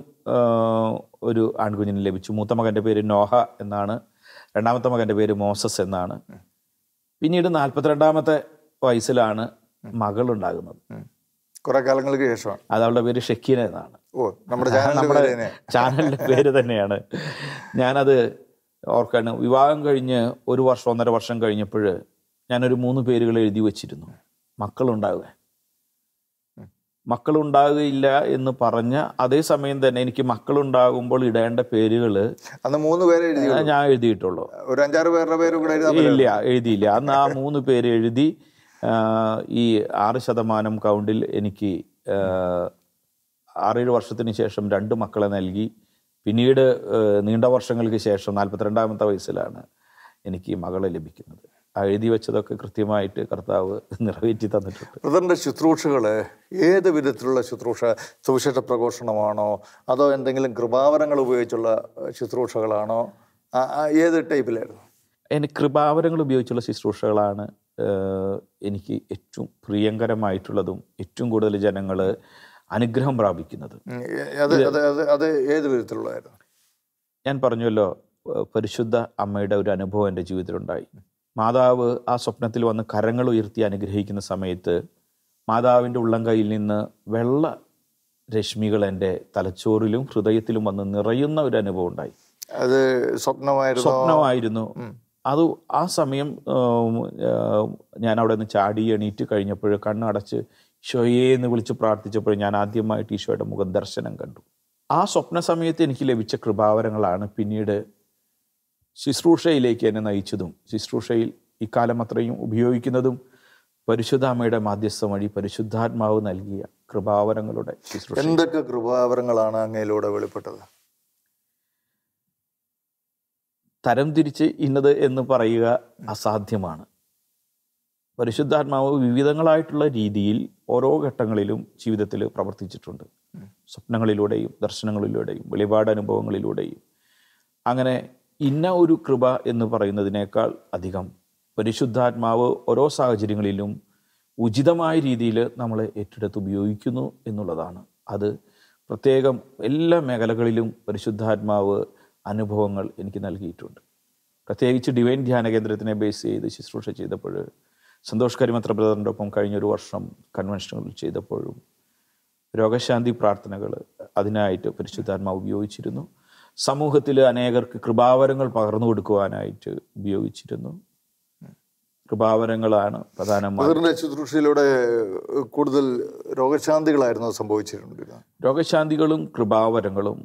ഒരു ആൺകുഞ്ഞിന് ലഭിച്ചു മൂത്ത മകൻ്റെ പേര് നോഹ എന്നാണ് രണ്ടാമത്തെ മകൻ്റെ പേര് മോസസ് എന്നാണ് പിന്നീട് നാൽപ്പത്തിരണ്ടാമത്തെ വയസ്സിലാണ് മകളുണ്ടാകുന്നത് കുറെ കാലങ്ങൾക്ക് ശേഷമാണ് അത് അവളുടെ പേര് ഷെക്കീന എന്നാണ് ഓ നമ്മുടെ നമ്മുടെ ചാനലിൻ്റെ പേര് തന്നെയാണ് ഞാനത് ഓർക്കാണ് വിവാഹം കഴിഞ്ഞ് ഒരു വർഷം ഒന്നര വർഷം കഴിഞ്ഞപ്പോൾ ഞാനൊരു മൂന്ന് പേരുകൾ എഴുതി വച്ചിരുന്നു മക്കളുണ്ടാവുക മക്കളുണ്ടാകുകയില്ല എന്ന് പറഞ്ഞ അതേ സമയം തന്നെ എനിക്ക് മക്കളുണ്ടാകുമ്പോൾ ഇടേണ്ട പേരുകൾ അന്ന് മൂന്ന് പേര് എഴുതി ഞാൻ എഴുതിയിട്ടുള്ളൂ ഒരു അഞ്ചാറ് പേരുടെ പേര് ഇല്ല എഴുതിയില്ല അന്ന് ആ മൂന്ന് പേര് എഴുതി ഈ ആറ് ശതമാനം കൗണ്ടിൽ എനിക്ക് ആറേഴ് വർഷത്തിന് ശേഷം രണ്ട് മക്കളെ നൽകി പിന്നീട് നീണ്ട വർഷങ്ങൾക്ക് ശേഷം നാൽപ്പത്തിരണ്ടാമത്തെ വയസ്സിലാണ് എനിക്ക് മകളെ ലഭിക്കുന്നത് ആ എഴുതി വെച്ചതൊക്കെ കൃത്യമായിട്ട് കർത്താവ് നിറവേറ്റി തന്നിട്ടുണ്ട് ബ്രദറിൻ്റെ ശുശ്രൂഷകൾ ഏത് വിധത്തിലുള്ള ശുശ്രൂഷ സുവിശേഷ പ്രഘോഷണമാണോ അതോ എന്തെങ്കിലും കൃപാവരങ്ങൾ ഉപയോഗിച്ചുള്ള ശുശ്രൂഷകളാണോ ഏത് ടൈപ്പിലായിരുന്നു എനിക്ക് കൃപാവരങ്ങൾ ഉപയോഗിച്ചുള്ള ശുശ്രൂഷകളാണ് എനിക്ക് ഏറ്റവും പ്രിയങ്കരമായിട്ടുള്ളതും ഏറ്റവും കൂടുതൽ ജനങ്ങൾ അനുഗ്രഹം പ്രാപിക്കുന്നത് അത് അത് ഏത് വിധത്തിലുള്ളതായിരുന്നു ഞാൻ പറഞ്ഞല്ലോ പരിശുദ്ധ അമ്മയുടെ ഒരു അനുഭവം എൻ്റെ ജീവിതത്തിലുണ്ടായി മാതാവ് ആ സ്വപ്നത്തിൽ വന്ന് കരങ്ങൾ ഉയർത്തി അനുഗ്രഹിക്കുന്ന സമയത്ത് മാതാവിൻ്റെ ഉള്ളംകൈയിൽ നിന്ന് വെള്ള രശ്മികൾ എൻ്റെ തലച്ചോറിലും ഹൃദയത്തിലും വന്ന് നിറയുന്ന ഒരു അനുഭവം ഉണ്ടായി അത് സ്വപ്നമായിരുന്നു സ്വപ്നമായിരുന്നു അത് ആ സമയം ഞാൻ അവിടെ നിന്ന് ചാടി എണീറ്റ് കഴിഞ്ഞപ്പോൾ കണ്ണടച്ച് ഈശോയെ എന്ന് വിളിച്ച് പ്രാർത്ഥിച്ചപ്പോൾ ഞാൻ ആദ്യമായിട്ട് ഈശോയുടെ ദർശനം കണ്ടു ആ സ്വപ്ന സമയത്ത് എനിക്ക് ലഭിച്ച കൃപാവരങ്ങളാണ് പിന്നീട് ശുശ്രൂഷയിലേക്ക് എന്നെ നയിച്ചതും ശുശ്രൂഷയിൽ ഇക്കാലം അത്രയും ഉപയോഗിക്കുന്നതും പരിശുദ്ധാമയുടെ മാധ്യസ്ഥം വഴി പരിശുദ്ധാത്മാവ് നൽകിയ കൃപാവരങ്ങളുടെ എന്തൊക്കെ കൃപാവരങ്ങളാണ് അങ്ങയിലൂടെ വെളിപ്പെട്ടത് തരംതിരിച്ച് ഇന്നത് എന്ന് പറയുക അസാധ്യമാണ് പരിശുദ്ധാത്മാവ് വിവിധങ്ങളായിട്ടുള്ള രീതിയിൽ ഓരോ ഘട്ടങ്ങളിലും ജീവിതത്തിൽ പ്രവർത്തിച്ചിട്ടുണ്ട് സ്വപ്നങ്ങളിലൂടെയും ദർശനങ്ങളിലൂടെയും വെളിപാട് അനുഭവങ്ങളിലൂടെയും അങ്ങനെ ഇന്ന ഒരു കൃപ എന്ന് പറയുന്നതിനേക്കാൾ അധികം പരിശുദ്ധാത്മാവ് ഓരോ സാഹചര്യങ്ങളിലും ഉചിതമായ രീതിയിൽ നമ്മൾ ഏറ്റെടുത്ത് ഉപയോഗിക്കുന്നു എന്നുള്ളതാണ് അത് പ്രത്യേകം എല്ലാ മേഖലകളിലും പരിശുദ്ധാത്മാവ് അനുഭവങ്ങൾ എനിക്ക് നൽകിയിട്ടുണ്ട് പ്രത്യേകിച്ച് ഡിവൈൻ ധ്യാന കേന്ദ്രത്തിനെ ബേസ് ചെയ്ത് ശുശ്രൂഷ ചെയ്തപ്പോൾ സന്തോഷ് കരിമത്ര ബ്രദറിൻ്റെ ഒപ്പം കഴിഞ്ഞൊരു വർഷം കൺവെൻഷനുകളിൽ ചെയ്തപ്പോഴും രോഗശാന്തി പ്രാർത്ഥനകൾ അതിനായിട്ട് പരിശുദ്ധാത്മാവ് ഉപയോഗിച്ചിരുന്നു സമൂഹത്തിൽ അനേകർക്ക് കൃപാവരങ്ങൾ പകർന്നു കൊടുക്കുവാനായിട്ട് ഉപയോഗിച്ചിരുന്നു കൃപാവരങ്ങളാണ് പ്രധാനമായും ശുശ്രൂഷയിലൂടെ കൂടുതൽ രോഗശാന്തികളായിരുന്നു സംഭവിച്ചിട്ടുണ്ടിരുന്നത് രോഗശാന്തികളും കൃപാവരങ്ങളും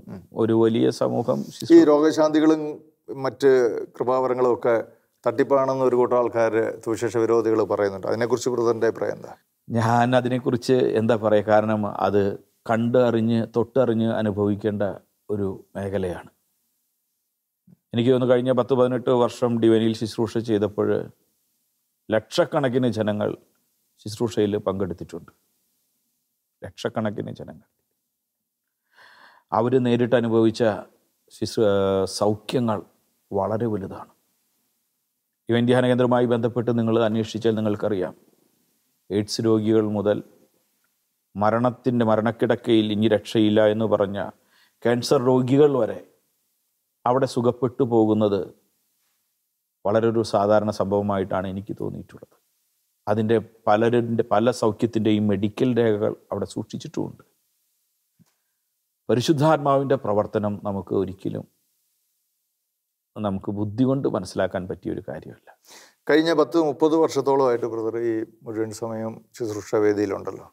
ഒരു വലിയ സമൂഹം ഈ രോഗശാന്തികളും മറ്റ് കൃപാവരങ്ങളും ഒക്കെ തട്ടിപ്പാണെന്ന് ഒരു കൂട്ടം ആൾക്കാർ സുവിശേഷ വിരോധികൾ പറയുന്നുണ്ട് അതിനെക്കുറിച്ച് ബ്രദറിൻ്റെ അഭിപ്രായം എന്താ ഞാൻ അതിനെക്കുറിച്ച് എന്താ പറയുക കാരണം അത് കണ്ടറിഞ്ഞ് തൊട്ടറിഞ്ഞ് അനുഭവിക്കേണ്ട ഒരു മേഖലയാണ് എനിക്ക് തോന്നുന്നു കഴിഞ്ഞ പത്ത് പതിനെട്ട് വർഷം ഡിവനിയിൽ ശുശ്രൂഷ ചെയ്തപ്പോൾ ലക്ഷക്കണക്കിന് ജനങ്ങൾ ശുശ്രൂഷയിൽ പങ്കെടുത്തിട്ടുണ്ട് ലക്ഷക്കണക്കിന് ജനങ്ങൾ അവർ നേരിട്ട് അനുഭവിച്ച ശുശ്രൂ സൗഖ്യങ്ങൾ വളരെ വലുതാണ് ഇവൻ ധ്യാന കേന്ദ്രവുമായി ബന്ധപ്പെട്ട് നിങ്ങൾ അന്വേഷിച്ചാൽ നിങ്ങൾക്കറിയാം എയ്ഡ്സ് രോഗികൾ മുതൽ മരണത്തിൻ്റെ മരണക്കിടക്കയിൽ ഇനി രക്ഷയില്ല എന്ന് പറഞ്ഞ ക്യാൻസർ രോഗികൾ വരെ അവിടെ സുഖപ്പെട്ടു പോകുന്നത് വളരെ ഒരു സാധാരണ സംഭവമായിട്ടാണ് എനിക്ക് തോന്നിയിട്ടുള്ളത് അതിൻ്റെ പലരുടെ പല സൗഖ്യത്തിൻ്റെയും മെഡിക്കൽ രേഖകൾ അവിടെ സൂക്ഷിച്ചിട്ടുമുണ്ട് പരിശുദ്ധാത്മാവിൻ്റെ പ്രവർത്തനം നമുക്ക് ഒരിക്കലും നമുക്ക് ബുദ്ധി കൊണ്ട് മനസ്സിലാക്കാൻ പറ്റിയ ഒരു കാര്യമല്ല കഴിഞ്ഞ പത്ത് മുപ്പത് വർഷത്തോളമായിട്ട് ബ്രദർ ഈ മുഴുവൻ സമയം ശുശ്രൂഷ വേദിയിലുണ്ടല്ലോ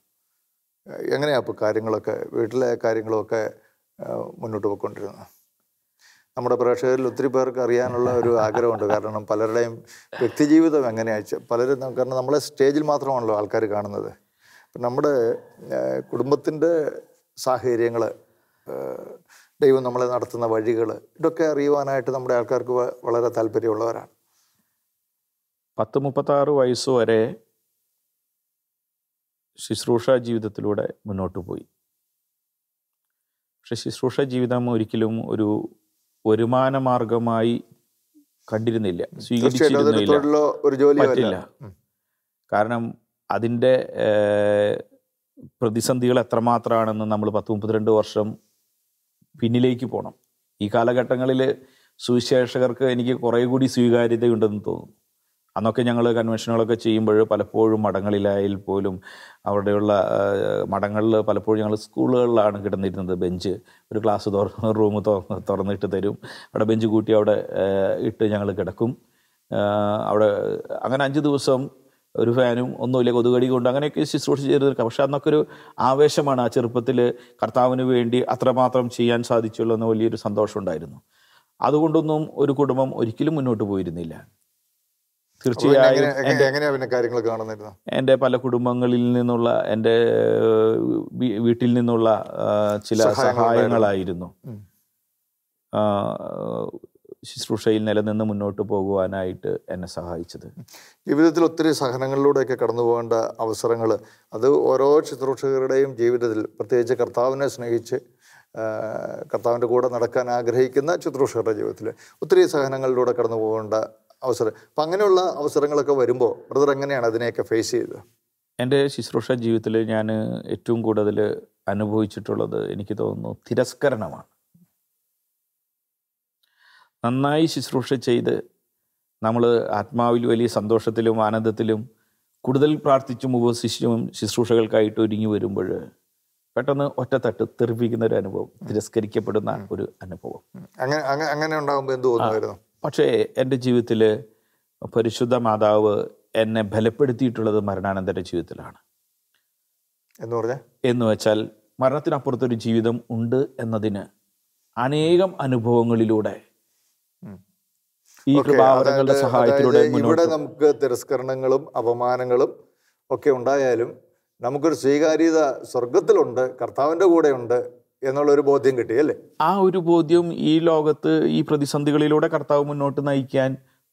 എങ്ങനെയാണ് അപ്പോൾ കാര്യങ്ങളൊക്കെ വീട്ടിലെ കാര്യങ്ങളൊക്കെ മുന്നോട്ട് പോയിക്കൊണ്ടിരുന്നത് നമ്മുടെ പ്രേക്ഷകരിൽ ഒത്തിരി പേർക്ക് അറിയാനുള്ള ഒരു ആഗ്രഹമുണ്ട് കാരണം പലരുടെയും വ്യക്തിജീവിതം എങ്ങനെയാണ് പലരും കാരണം നമ്മളെ സ്റ്റേജിൽ മാത്രമാണല്ലോ ആൾക്കാർ കാണുന്നത് നമ്മുടെ കുടുംബത്തിൻ്റെ സാഹചര്യങ്ങൾ ദൈവം നമ്മളെ നടത്തുന്ന വഴികൾ ഇതൊക്കെ അറിയുവാനായിട്ട് നമ്മുടെ ആൾക്കാർക്ക് വളരെ താല്പര്യമുള്ളവരാണ് പത്ത് മുപ്പത്താറ് വയസ്സ് വരെ ശുശ്രൂഷ ജീവിതത്തിലൂടെ മുന്നോട്ട് പോയി പക്ഷെ ശുശ്രൂഷ ജീവിതം ഒരിക്കലും ഒരു വരുമാന മാർഗമായി കണ്ടിരുന്നില്ല സ്വീകരിച്ചിരുന്നില്ല പറ്റില്ല കാരണം അതിൻ്റെ പ്രതിസന്ധികൾ എത്രമാത്രമാണെന്ന് നമ്മൾ പത്ത് മുപ്പത്തിരണ്ട് വർഷം പിന്നിലേക്ക് പോകണം ഈ കാലഘട്ടങ്ങളിൽ സുവിശേഷകർക്ക് എനിക്ക് കുറേ കൂടി സ്വീകാര്യതയുണ്ടെന്ന് തോന്നുന്നു അന്നൊക്കെ ഞങ്ങൾ കൺവെൻഷനുകളൊക്കെ ചെയ്യുമ്പോൾ പലപ്പോഴും മഠങ്ങളിലായാൽ പോലും അവിടെയുള്ള മഠങ്ങളിൽ പലപ്പോഴും ഞങ്ങൾ സ്കൂളുകളിലാണ് കിടന്നിരുന്നത് ബെഞ്ച് ഒരു ക്ലാസ് തുറന്ന് റൂം തുറന്ന് തുറന്നിട്ട് തരും അവിടെ ബെഞ്ച് കൂട്ടി അവിടെ ഇട്ട് ഞങ്ങൾ കിടക്കും അവിടെ അങ്ങനെ അഞ്ച് ദിവസം ഒരു ഫാനും ഒന്നുമില്ല കൊതുകടി കൊണ്ട് അങ്ങനെയൊക്കെ ശുശ്രൂഷ ചെയ്ത് നിൽക്കാം അന്നൊക്കെ ഒരു ആവേശമാണ് ആ ചെറുപ്പത്തിൽ കർത്താവിന് വേണ്ടി അത്രമാത്രം ചെയ്യാൻ സാധിച്ചുള്ളൂ എന്ന വലിയൊരു സന്തോഷം ഉണ്ടായിരുന്നു അതുകൊണ്ടൊന്നും ഒരു കുടുംബം ഒരിക്കലും മുന്നോട്ട് പോയിരുന്നില്ല തീർച്ചയായും എൻ്റെ പല കുടുംബങ്ങളിൽ നിന്നുള്ള എൻ്റെ വീട്ടിൽ നിന്നുള്ള ചില സഹായങ്ങളായിരുന്നു ശുശ്രൂഷയിൽ നിലനിന്ന് മുന്നോട്ട് പോകുവാനായിട്ട് എന്നെ സഹായിച്ചത് ജീവിതത്തിൽ ഒത്തിരി സഹനങ്ങളിലൂടെയൊക്കെ കടന്നു പോകേണ്ട അവസരങ്ങൾ അത് ഓരോ ശുശ്രൂഷകരുടെയും ജീവിതത്തിൽ പ്രത്യേകിച്ച് കർത്താവിനെ സ്നേഹിച്ച് കർത്താവിൻ്റെ കൂടെ നടക്കാൻ ആഗ്രഹിക്കുന്ന ശുശ്രൂഷകരുടെ ജീവിതത്തിൽ ഒത്തിരി സഹനങ്ങളിലൂടെ കടന്നു പോകേണ്ട അവസരം അപ്പം അങ്ങനെയുള്ള അവസരങ്ങളൊക്കെ വരുമ്പോൾ ബ്രദർ എങ്ങനെയാണ് അതിനെയൊക്കെ ഫേസ് ചെയ്തത് എൻ്റെ ശുശ്രൂഷ ജീവിതത്തിൽ ഞാൻ ഏറ്റവും കൂടുതൽ അനുഭവിച്ചിട്ടുള്ളത് എനിക്ക് തോന്നുന്നു തിരസ്കരണമാണ് നന്നായി ശുശ്രൂഷ ചെയ്ത് നമ്മൾ ആത്മാവിൽ വലിയ സന്തോഷത്തിലും ആനന്ദത്തിലും കൂടുതൽ പ്രാർത്ഥിച്ചും ഉപസിച്ചും ശുശ്രൂഷകൾക്കായിട്ട് ഒരുങ്ങി വരുമ്പോൾ പെട്ടെന്ന് ഒറ്റത്തട്ട് തെറിപ്പിക്കുന്ന ഒരു അനുഭവം തിരസ്കരിക്കപ്പെടുന്ന ഒരു അനുഭവം അങ്ങനെ അങ്ങനെ ഉണ്ടാകുമ്പോൾ എന്ത് തോന്നുന്നു പക്ഷേ എൻ്റെ ജീവിതത്തിൽ പരിശുദ്ധ മാതാവ് എന്നെ ബലപ്പെടുത്തിയിട്ടുള്ളത് മരണാനന്തര ജീവിതത്തിലാണ് എന്ന് പറഞ്ഞാൽ എന്ന് വെച്ചാൽ മരണത്തിനപ്പുറത്തൊരു ജീവിതം ഉണ്ട് എന്നതിന് അനേകം അനുഭവങ്ങളിലൂടെ ഈ കൃപാവരങ്ങളുടെ സഹായത്തിലൂടെ ഇവിടെ നമുക്ക് തിരസ്കരണങ്ങളും അപമാനങ്ങളും ഒക്കെ ഉണ്ടായാലും നമുക്കൊരു സ്വീകാര്യത സ്വർഗത്തിലുണ്ട് കർത്താവിൻ്റെ കൂടെയുണ്ട് എന്നുള്ളൊരു ബോധ്യം കിട്ടി അല്ലേ ആ ഒരു ബോധ്യം ഈ ലോകത്ത് ഈ പ്രതിസന്ധികളിലൂടെ കർത്താവ് മുന്നോട്ട് നയിക്കാൻ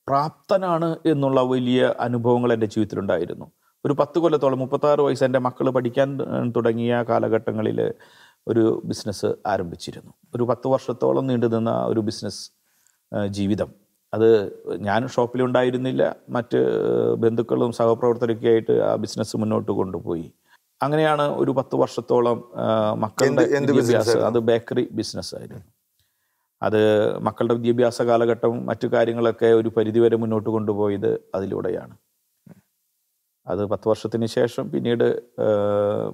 പ്രാപ്തനാണ് എന്നുള്ള വലിയ അനുഭവങ്ങൾ എൻ്റെ ജീവിതത്തിലുണ്ടായിരുന്നു ഒരു പത്ത് കൊല്ലത്തോളം മുപ്പത്താറ് വയസ്സ് എൻ്റെ മക്കൾ പഠിക്കാൻ തുടങ്ങിയ കാലഘട്ടങ്ങളിൽ ഒരു ബിസിനസ് ആരംഭിച്ചിരുന്നു ഒരു പത്ത് വർഷത്തോളം നീണ്ടു നിന്ന ഒരു ബിസിനസ് ജീവിതം അത് ഞാൻ ഷോപ്പിലുണ്ടായിരുന്നില്ല മറ്റ് ബന്ധുക്കളും സഹപ്രവർത്തകരൊക്കെ ആയിട്ട് ആ ബിസിനസ് മുന്നോട്ട് കൊണ്ടുപോയി അങ്ങനെയാണ് ഒരു പത്ത് വർഷത്തോളം മക്കളുടെ വിദ്യാഭ്യാസ അത് ബേക്കറി ബിസിനസ് ആയിരുന്നു അത് മക്കളുടെ വിദ്യാഭ്യാസ കാലഘട്ടം മറ്റു കാര്യങ്ങളൊക്കെ ഒരു പരിധിവരെ മുന്നോട്ട് കൊണ്ടുപോയത് അതിലൂടെയാണ് അത് പത്ത് വർഷത്തിന് ശേഷം പിന്നീട്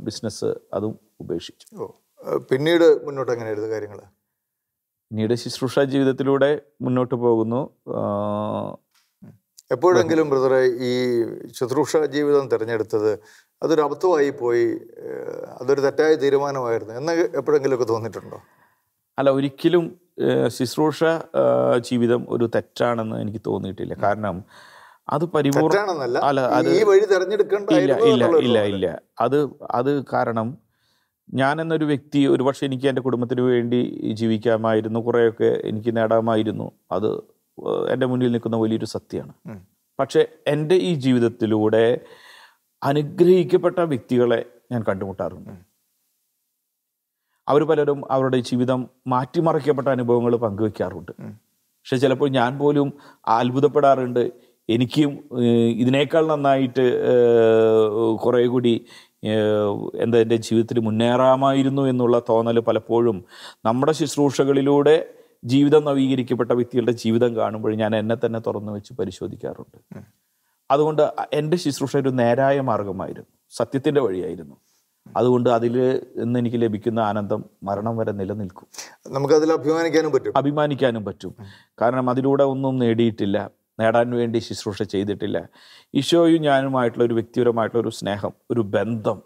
ബിസിനസ് അതും ഉപേക്ഷിച്ചു പിന്നീട് മുന്നോട്ട് എങ്ങനെയായിരുന്നു കാര്യങ്ങൾ പിന്നീട് ശുശ്രൂഷ ജീവിതത്തിലൂടെ മുന്നോട്ട് പോകുന്നു എപ്പോഴെങ്കിലും ബ്രദറെ ഈ ശുശ്രൂഷ ജീവിതം തിരഞ്ഞെടുത്തത് അതൊരു അബദ്ധമായി പോയി അതൊരു തെറ്റായ തീരുമാനമായിരുന്നു എന്ന് എപ്പോഴെങ്കിലുമൊക്കെ തോന്നിയിട്ടുണ്ടോ അല്ല ഒരിക്കലും ശുശ്രൂഷ ജീവിതം ഒരു തെറ്റാണെന്ന് എനിക്ക് തോന്നിയിട്ടില്ല കാരണം അത് പരിപൂർണ്ണ അല്ല അത് ഈ വഴി തിരഞ്ഞെടുക്കേണ്ട ഇല്ല ഇല്ല ഇല്ല ഇല്ല അത് അത് കാരണം ഞാൻ എന്നൊരു വ്യക്തി ഒരുപക്ഷെ എനിക്ക് എൻ്റെ കുടുംബത്തിന് വേണ്ടി ജീവിക്കാമായിരുന്നു കുറേയൊക്കെ എനിക്ക് നേടാമായിരുന്നു അത് എൻ്റെ മുന്നിൽ നിൽക്കുന്ന വലിയൊരു സത്യമാണ് പക്ഷേ എൻ്റെ ഈ ജീവിതത്തിലൂടെ അനുഗ്രഹിക്കപ്പെട്ട വ്യക്തികളെ ഞാൻ കണ്ടുമുട്ടാറുണ്ട് അവർ പലരും അവരുടെ ജീവിതം മാറ്റിമറിക്കപ്പെട്ട അനുഭവങ്ങൾ പങ്കുവെക്കാറുണ്ട് പക്ഷെ ചിലപ്പോൾ ഞാൻ പോലും അത്ഭുതപ്പെടാറുണ്ട് എനിക്കും ഇതിനേക്കാൾ നന്നായിട്ട് കുറേ കൂടി എന്താ എൻ്റെ ജീവിതത്തിൽ മുന്നേറാമായിരുന്നു എന്നുള്ള തോന്നൽ പലപ്പോഴും നമ്മുടെ ശുശ്രൂഷകളിലൂടെ ജീവിതം നവീകരിക്കപ്പെട്ട വ്യക്തികളുടെ ജീവിതം കാണുമ്പോൾ ഞാൻ എന്നെ തന്നെ തുറന്നു വെച്ച് പരിശോധിക്കാറുണ്ട് അതുകൊണ്ട് എൻ്റെ ശുശ്രൂഷ ഒരു നേരായ മാർഗമായിരുന്നു സത്യത്തിൻ്റെ വഴിയായിരുന്നു അതുകൊണ്ട് അതിൽ ഇന്ന് എനിക്ക് ലഭിക്കുന്ന ആനന്ദം മരണം വരെ നിലനിൽക്കും നമുക്കതിൽ അഭിമാനിക്കാനും പറ്റും അഭിമാനിക്കാനും പറ്റും കാരണം അതിലൂടെ ഒന്നും നേടിയിട്ടില്ല നേടാൻ വേണ്ടി ശുശ്രൂഷ ചെയ്തിട്ടില്ല ഈശോയും ഞാനുമായിട്ടുള്ള ഒരു വ്യക്തിപരമായിട്ടുള്ള ഒരു സ്നേഹം ഒരു ബന്ധം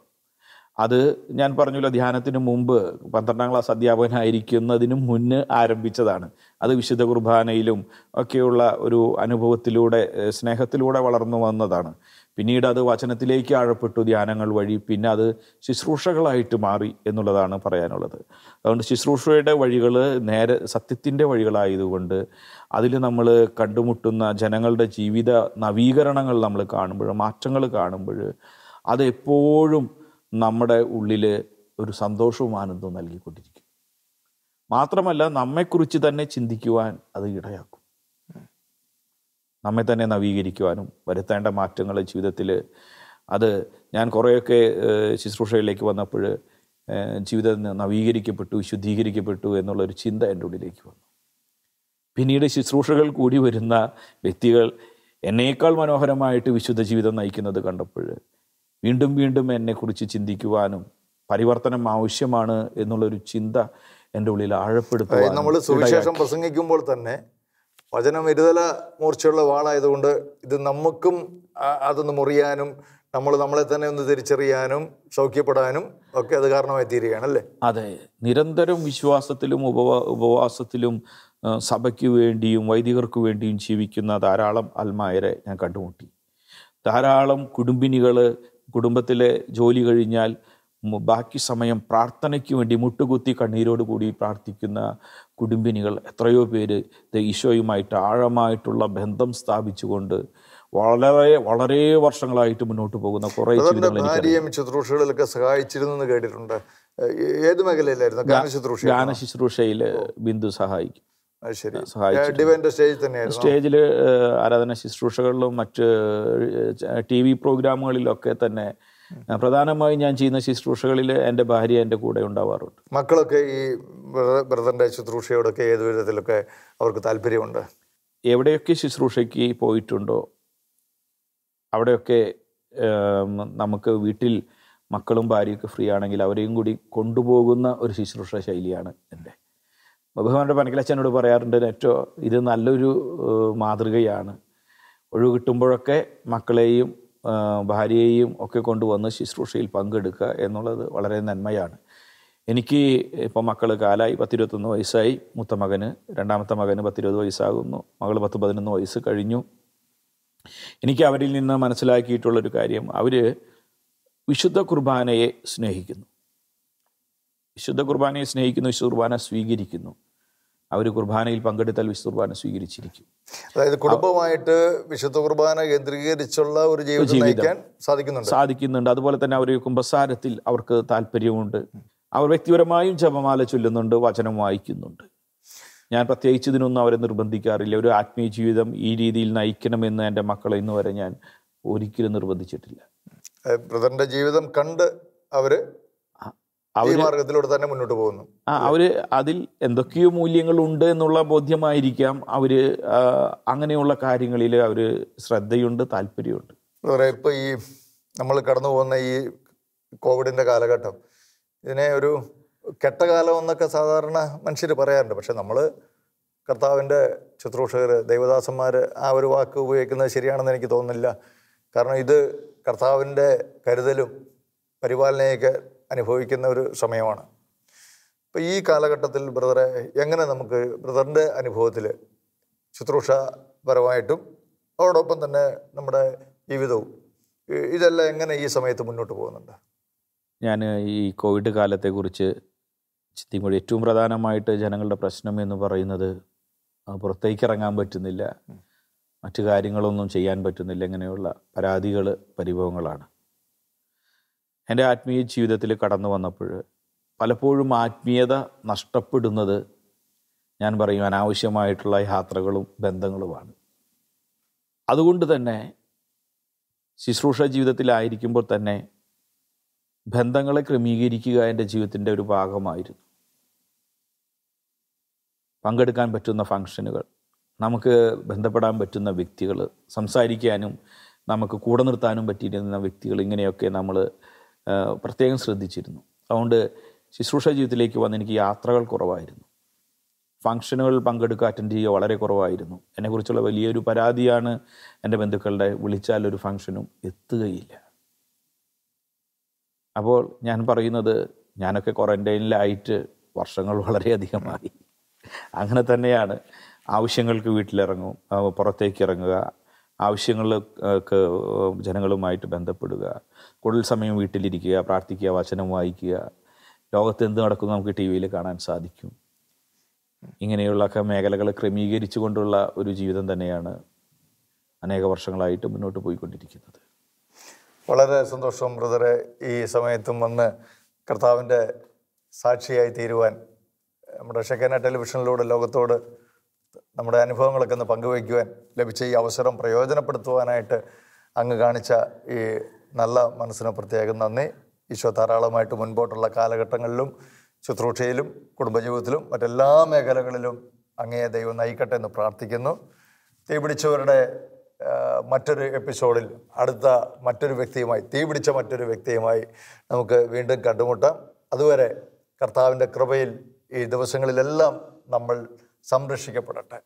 അത് ഞാൻ പറഞ്ഞല്ലോ ധ്യാനത്തിന് മുമ്പ് പന്ത്രണ്ടാം ക്ലാസ് അധ്യാപകനായിരിക്കുന്നതിന് മുന്ന് ആരംഭിച്ചതാണ് അത് വിശുദ്ധ കുർബാനയിലും ഒക്കെയുള്ള ഒരു അനുഭവത്തിലൂടെ സ്നേഹത്തിലൂടെ വളർന്നു വന്നതാണ് പിന്നീട് അത് വചനത്തിലേക്ക് ആഴപ്പെട്ടു ധ്യാനങ്ങൾ വഴി പിന്നെ അത് ശുശ്രൂഷകളായിട്ട് മാറി എന്നുള്ളതാണ് പറയാനുള്ളത് അതുകൊണ്ട് ശുശ്രൂഷയുടെ വഴികൾ നേരെ സത്യത്തിൻ്റെ വഴികളായതുകൊണ്ട് അതിൽ നമ്മൾ കണ്ടുമുട്ടുന്ന ജനങ്ങളുടെ ജീവിത നവീകരണങ്ങൾ നമ്മൾ കാണുമ്പോൾ മാറ്റങ്ങൾ കാണുമ്പോൾ അതെപ്പോഴും നമ്മുടെ ഉള്ളിൽ ഒരു സന്തോഷവും ആനന്ദവും നൽകിക്കൊണ്ടിരിക്കും മാത്രമല്ല നമ്മെക്കുറിച്ച് തന്നെ ചിന്തിക്കുവാൻ അത് ഇടയാക്കും നമ്മെ തന്നെ നവീകരിക്കുവാനും വരുത്തേണ്ട മാറ്റങ്ങൾ ജീവിതത്തിൽ അത് ഞാൻ കുറേയൊക്കെ ശുശ്രൂഷയിലേക്ക് വന്നപ്പോൾ ജീവിതം നവീകരിക്കപ്പെട്ടു ശുദ്ധീകരിക്കപ്പെട്ടു എന്നുള്ളൊരു ചിന്ത എൻ്റെ ഉള്ളിലേക്ക് വന്നു പിന്നീട് ശുശ്രൂഷകൾ കൂടി വരുന്ന വ്യക്തികൾ എന്നേക്കാൾ മനോഹരമായിട്ട് വിശുദ്ധ ജീവിതം നയിക്കുന്നത് കണ്ടപ്പോൾ വീണ്ടും വീണ്ടും എന്നെക്കുറിച്ച് ചിന്തിക്കുവാനും പരിവർത്തനം ആവശ്യമാണ് എന്നുള്ളൊരു ചിന്ത എൻ്റെ ഉള്ളിൽ ആഴപ്പെടുത്തുക നമ്മൾ സുവിശേഷം പ്രസംഗിക്കുമ്പോൾ തന്നെ വചനം ഇരുതല മൂർച്ചയുള്ള വാളായതുകൊണ്ട് ഇത് നമുക്കും അതൊന്ന് മുറിയാനും നമ്മൾ നമ്മളെ തന്നെ ഒന്ന് തിരിച്ചറിയാനും സൗഖ്യപ്പെടാനും ഒക്കെ അത് കാരണമായി തീരുകയാണ് അല്ലേ അതെ നിരന്തരം വിശ്വാസത്തിലും ഉപവാ ഉപവാസത്തിലും സഭയ്ക്ക് വേണ്ടിയും വൈദികർക്ക് വേണ്ടിയും ജീവിക്കുന്ന ധാരാളം ആത്മായരെ ഞാൻ കണ്ടുമുട്ടി ധാരാളം കുടുംബിനികൾ കുടുംബത്തിലെ ജോലി കഴിഞ്ഞാൽ ബാക്കി സമയം പ്രാർത്ഥനയ്ക്ക് വേണ്ടി മുട്ടുകുത്തി കണ്ണീരോട് കൂടി പ്രാർത്ഥിക്കുന്ന കുടുംബിനികൾ എത്രയോ പേര് ഈശോയുമായിട്ട് ആഴമായിട്ടുള്ള ബന്ധം സ്ഥാപിച്ചുകൊണ്ട് വളരെ വളരെ വർഷങ്ങളായിട്ട് മുന്നോട്ട് പോകുന്ന കുറേ ശുശ്രൂഷകളിലൊക്കെ സഹായിച്ചിരുന്നു കേട്ടിട്ടുണ്ട് ഏത് മേഖലയിലായിരുന്നു ഗാന ശുശ്രൂഷ ഗാന ശുശ്രൂഷയിൽ ബിന്ദു സഹായിക്കും ശരി സ്റ്റേജിൽ സ്റ്റേജിൽ ആരാധന ശുശ്രൂഷകളിലും മറ്റ് ടി വി പ്രോഗ്രാമുകളിലൊക്കെ തന്നെ പ്രധാനമായും ഞാൻ ചെയ്യുന്ന ശുശ്രൂഷകളിൽ എൻ്റെ ഭാര്യ എൻ്റെ കൂടെ ഉണ്ടാവാറുണ്ട് മക്കളൊക്കെ ഈ ബ്രദറിൻ്റെ ശുശ്രൂഷയോടൊക്കെ ഏത് വിധത്തിലൊക്കെ അവർക്ക് താല്പര്യമുണ്ട് എവിടെയൊക്കെ ശുശ്രൂഷയ്ക്ക് പോയിട്ടുണ്ടോ അവിടെയൊക്കെ നമുക്ക് വീട്ടിൽ മക്കളും ഭാര്യയൊക്കെ ഫ്രീ ആണെങ്കിൽ അവരെയും കൂടി കൊണ്ടുപോകുന്ന ഒരു ശുശ്രൂഷ ശൈലിയാണ് എൻ്റെ ബഹുമാനോട് പനക്കിലച്ഛനോട് പറയാറുണ്ട് ഏറ്റോ ഇത് നല്ലൊരു മാതൃകയാണ് ഒഴിവ് കിട്ടുമ്പോഴൊക്കെ മക്കളെയും ഭാര്യയെയും ഒക്കെ കൊണ്ടുവന്ന് ശുശ്രൂഷയിൽ പങ്കെടുക്കുക എന്നുള്ളത് വളരെ നന്മയാണ് എനിക്ക് ഇപ്പോൾ മക്കൾ കാലായി പത്തിരുപത്തൊന്ന് വയസ്സായി മുത്ത മകന് രണ്ടാമത്തെ മകന് പത്തിരുപത് വയസ്സാകുന്നു മകൾ പത്ത് പതിനൊന്ന് വയസ്സ് കഴിഞ്ഞു എനിക്ക് അവരിൽ നിന്ന് മനസ്സിലാക്കിയിട്ടുള്ളൊരു കാര്യം അവർ വിശുദ്ധ കുർബാനയെ സ്നേഹിക്കുന്നു വിശുദ്ധ കുർബാനയെ സ്നേഹിക്കുന്നു വിശുദ്ധ കുർബാന സ്വീകരിക്കുന്നു അവർ കുർബാനയിൽ പങ്കെടുത്താൽ വിശുദ്ധ കുർബാന സ്വീകരിച്ചിരിക്കും അതായത് കുടുംബമായിട്ട് വിശുദ്ധ കുർബാന കേന്ദ്രീകരിച്ചുള്ള ഒരു ജീവിതം നയിക്കാൻ സാധിക്കുന്നുണ്ട് സാധിക്കുന്നുണ്ട് അതുപോലെ തന്നെ അവർ കുംഭസാരത്തിൽ അവർക്ക് താല്പര്യമുണ്ട് അവർ വ്യക്തിപരമായും ജപമാല ചൊല്ലുന്നുണ്ട് വചനം വായിക്കുന്നുണ്ട് ഞാൻ പ്രത്യേകിച്ച് ഇതിനൊന്നും അവരെ നിർബന്ധിക്കാറില്ല ഒരു ആത്മീയ ജീവിതം ഈ രീതിയിൽ നയിക്കണമെന്ന് എൻ്റെ മക്കളെ ഇന്ന് വരെ ഞാൻ ഒരിക്കലും നിർബന്ധിച്ചിട്ടില്ല ബ്രദറിൻ്റെ ജീവിതം കണ്ട് അവർ ഈ മാർഗത്തിലൂടെ തന്നെ മുന്നോട്ട് പോകുന്നു അവര് അതിൽ എന്തൊക്കെയോ മൂല്യങ്ങൾ ഉണ്ട് എന്നുള്ള ബോധ്യമായിരിക്കാം അവര് അങ്ങനെയുള്ള കാര്യങ്ങളിൽ അവര് ശ്രദ്ധയുണ്ട് താല്പര്യമുണ്ട് ഇപ്പൊ ഈ നമ്മൾ കടന്നു പോകുന്ന ഈ കോവിഡിന്റെ കാലഘട്ടം ഇതിനെ ഒരു കെട്ടകാലം എന്നൊക്കെ സാധാരണ മനുഷ്യർ പറയാറുണ്ട് പക്ഷെ നമ്മൾ കർത്താവിൻ്റെ ശുശ്രൂഷകർ ദൈവദാസന്മാർ ആ ഒരു വാക്ക് ഉപയോഗിക്കുന്നത് ശരിയാണെന്ന് എനിക്ക് തോന്നുന്നില്ല കാരണം ഇത് കർത്താവിൻ്റെ കരുതലും പരിപാലനയൊക്കെ അനുഭവിക്കുന്ന ഒരു സമയമാണ് ഇപ്പോൾ ഈ കാലഘട്ടത്തിൽ ബ്രദറെ എങ്ങനെ നമുക്ക് ബ്രദറിൻ്റെ അനുഭവത്തിൽ ശുശ്രൂഷപരമായിട്ടും അതോടൊപ്പം തന്നെ നമ്മുടെ ജീവിതവും ഇതെല്ലാം എങ്ങനെ ഈ സമയത്ത് മുന്നോട്ട് പോകുന്നുണ്ട് ഞാൻ ഈ കോവിഡ് കാലത്തെക്കുറിച്ച് ചിന്തിക്കുമ്പോൾ ഏറ്റവും പ്രധാനമായിട്ട് ജനങ്ങളുടെ പ്രശ്നം എന്ന് പറയുന്നത് പുറത്തേക്ക് ഇറങ്ങാൻ പറ്റുന്നില്ല മറ്റു കാര്യങ്ങളൊന്നും ചെയ്യാൻ പറ്റുന്നില്ല ഇങ്ങനെയുള്ള പരാതികൾ പരിഭവങ്ങളാണ് എൻ്റെ ആത്മീയ ജീവിതത്തിൽ കടന്നു വന്നപ്പോൾ പലപ്പോഴും ആത്മീയത നഷ്ടപ്പെടുന്നത് ഞാൻ പറയും അനാവശ്യമായിട്ടുള്ള യാത്രകളും ബന്ധങ്ങളുമാണ് അതുകൊണ്ട് തന്നെ ശുശ്രൂഷ ജീവിതത്തിലായിരിക്കുമ്പോൾ തന്നെ ബന്ധങ്ങളെ ക്രമീകരിക്കുക എൻ്റെ ജീവിതത്തിൻ്റെ ഒരു ഭാഗമായിരുന്നു പങ്കെടുക്കാൻ പറ്റുന്ന ഫങ്ഷനുകൾ നമുക്ക് ബന്ധപ്പെടാൻ പറ്റുന്ന വ്യക്തികൾ സംസാരിക്കാനും നമുക്ക് കൂടെ നിർത്താനും പറ്റിയിരുന്ന വ്യക്തികൾ ഇങ്ങനെയൊക്കെ നമ്മൾ പ്രത്യേകം ശ്രദ്ധിച്ചിരുന്നു അതുകൊണ്ട് ശുശ്രൂഷ ജീവിതത്തിലേക്ക് വന്ന് എനിക്ക് യാത്രകൾ കുറവായിരുന്നു ഫങ്ഷനുകളിൽ പങ്കെടുക്കുക അറ്റൻഡ് ചെയ്യുക വളരെ കുറവായിരുന്നു എന്നെക്കുറിച്ചുള്ള വലിയൊരു പരാതിയാണ് എൻ്റെ ബന്ധുക്കളുടെ വിളിച്ചാൽ ഒരു ഫങ്ഷനും എത്തുകയില്ല അപ്പോൾ ഞാൻ പറയുന്നത് ഞാനൊക്കെ ക്വാറൻറ്റൈനിലായിട്ട് വർഷങ്ങൾ വളരെയധികമായി അങ്ങനെ തന്നെയാണ് ആവശ്യങ്ങൾക്ക് വീട്ടിലിറങ്ങും പുറത്തേക്ക് ഇറങ്ങുക ആവശ്യങ്ങൾക്ക് ജനങ്ങളുമായിട്ട് ബന്ധപ്പെടുക കൂടുതൽ സമയം വീട്ടിലിരിക്കുക പ്രാർത്ഥിക്കുക വചനം വായിക്കുക ലോകത്ത് എന്ത് നടക്കുന്നു നമുക്ക് ടി വിയിൽ കാണാൻ സാധിക്കും ഇങ്ങനെയുള്ളൊക്കെ മേഖലകൾ ക്രമീകരിച്ചു കൊണ്ടുള്ള ഒരു ജീവിതം തന്നെയാണ് അനേക വർഷങ്ങളായിട്ട് മുന്നോട്ട് പോയിക്കൊണ്ടിരിക്കുന്നത് വളരെ സന്തോഷം ബ്രദറെ ഈ സമയത്തും വന്ന് കർത്താവിൻ്റെ സാക്ഷിയായി തീരുവാൻ നമ്മുടെ ഷെക്കന ടെലിവിഷനിലൂടെ ലോകത്തോട് നമ്മുടെ അനുഭവങ്ങളൊക്കെ ഒന്ന് പങ്കുവയ്ക്കുവാൻ ലഭിച്ച ഈ അവസരം പ്രയോജനപ്പെടുത്തുവാനായിട്ട് അങ്ങ് കാണിച്ച ഈ നല്ല മനസ്സിന് പ്രത്യേകം നന്ദി ഈശോ ധാരാളമായിട്ട് മുൻപോട്ടുള്ള കാലഘട്ടങ്ങളിലും ശുശ്രൂഷയിലും കുടുംബജീവിതത്തിലും മറ്റെല്ലാ മേഖലകളിലും അങ്ങേ ദൈവം നയിക്കട്ടെ എന്ന് പ്രാർത്ഥിക്കുന്നു തീ പിടിച്ചവരുടെ മറ്റൊരു എപ്പിസോഡിൽ അടുത്ത മറ്റൊരു വ്യക്തിയുമായി തീ പിടിച്ച മറ്റൊരു വ്യക്തിയുമായി നമുക്ക് വീണ്ടും കണ്ടുമുട്ടാം അതുവരെ കർത്താവിൻ്റെ കൃപയിൽ ഈ ദിവസങ്ങളിലെല്ലാം നമ്മൾ സംരക്ഷിക്കപ്പെടട്ടെ